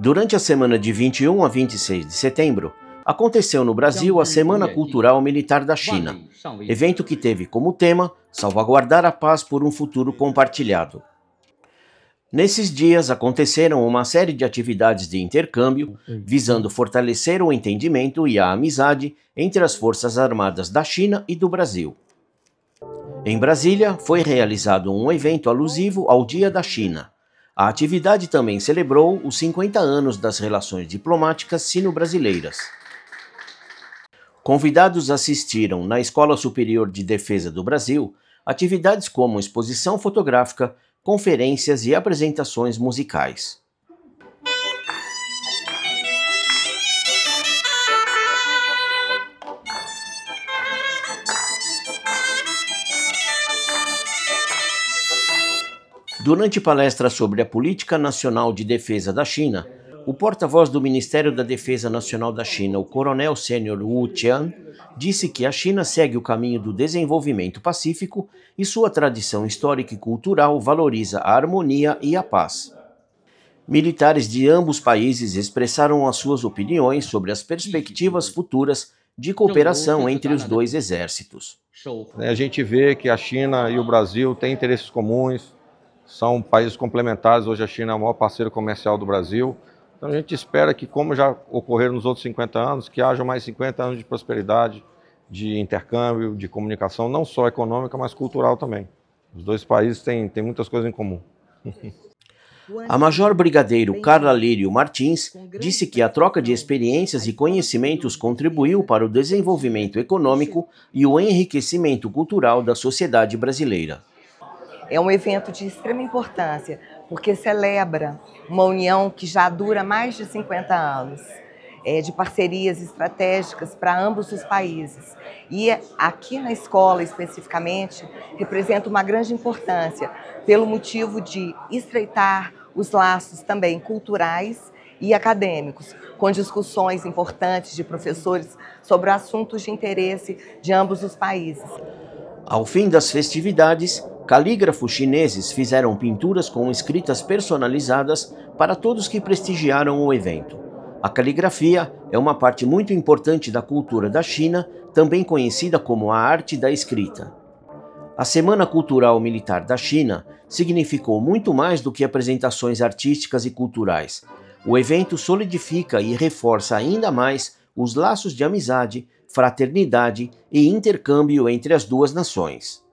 Durante a semana de 21 a 26 de setembro, aconteceu no Brasil a Semana Cultural Militar da China, evento que teve como tema salvaguardar a paz por um futuro compartilhado. Nesses dias aconteceram uma série de atividades de intercâmbio visando fortalecer o entendimento e a amizade entre as Forças Armadas da China e do Brasil. Em Brasília, foi realizado um evento alusivo ao Dia da China, a atividade também celebrou os 50 anos das relações diplomáticas sino-brasileiras. Convidados assistiram, na Escola Superior de Defesa do Brasil, atividades como exposição fotográfica, conferências e apresentações musicais. Durante palestra sobre a Política Nacional de Defesa da China, o porta-voz do Ministério da Defesa Nacional da China, o coronel sênior Wu Qian, disse que a China segue o caminho do desenvolvimento pacífico e sua tradição histórica e cultural valoriza a harmonia e a paz. Militares de ambos países expressaram as suas opiniões sobre as perspectivas futuras de cooperação entre os dois exércitos. A gente vê que a China e o Brasil têm interesses comuns, são países complementares. Hoje a China é o maior parceiro comercial do Brasil. Então a gente espera que, como já ocorreram nos outros 50 anos, que haja mais 50 anos de prosperidade, de intercâmbio, de comunicação, não só econômica, mas cultural também. Os dois países têm, têm muitas coisas em comum. A Major Brigadeiro Carla Lírio Martins disse que a troca de experiências e conhecimentos contribuiu para o desenvolvimento econômico e o enriquecimento cultural da sociedade brasileira. É um evento de extrema importância, porque celebra uma união que já dura mais de 50 anos, é, de parcerias estratégicas para ambos os países. E aqui na escola, especificamente, representa uma grande importância, pelo motivo de estreitar os laços também culturais e acadêmicos, com discussões importantes de professores sobre assuntos de interesse de ambos os países. Ao fim das festividades, Calígrafos chineses fizeram pinturas com escritas personalizadas para todos que prestigiaram o evento. A caligrafia é uma parte muito importante da cultura da China, também conhecida como a arte da escrita. A Semana Cultural Militar da China significou muito mais do que apresentações artísticas e culturais. O evento solidifica e reforça ainda mais os laços de amizade, fraternidade e intercâmbio entre as duas nações.